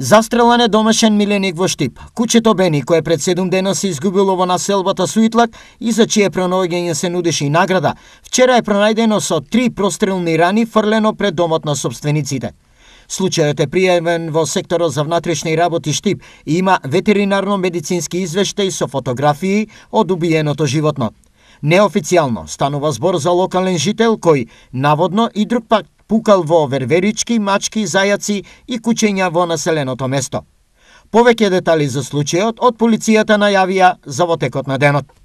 Застрелан е домашен миленик во Штип. Кучето Бени, кое пред седум дена се изгубило во населбата Суитлак и за чие пронаоѓање се нудеше и награда, вчера е пронајдено со три прострелни рани фрлено пред домот на собствениците. Случајот е пријавен во секторот за внатрешни работи Штип и има ветеринарно-медицински извештај со фотографии од убиеното животно. Неофицијално станува збор за локален жител кој, наводно и друг пак пукал во верверички, мачки, зајаци и кучења во населеното место. Повеќе детали за случајот од полицијата најавија за во текот на денот.